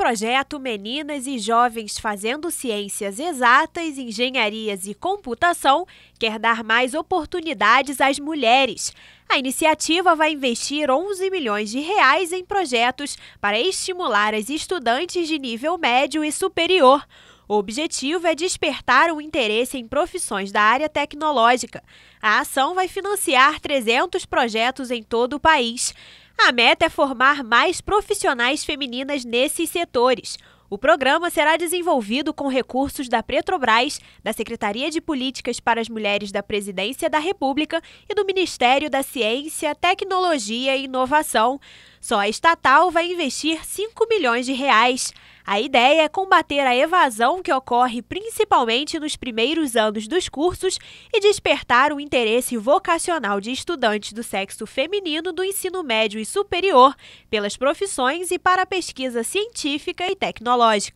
projeto Meninas e Jovens Fazendo Ciências Exatas, Engenharias e Computação quer dar mais oportunidades às mulheres. A iniciativa vai investir 11 milhões de reais em projetos para estimular as estudantes de nível médio e superior. O objetivo é despertar o interesse em profissões da área tecnológica. A ação vai financiar 300 projetos em todo o país. A meta é formar mais profissionais femininas nesses setores. O programa será desenvolvido com recursos da Petrobras, da Secretaria de Políticas para as Mulheres da Presidência da República e do Ministério da Ciência, Tecnologia e Inovação. Só a estatal vai investir 5 milhões de reais. A ideia é combater a evasão que ocorre principalmente nos primeiros anos dos cursos e despertar o interesse vocacional de estudantes do sexo feminino do ensino médio e superior pelas profissões e para a pesquisa científica e tecnológica.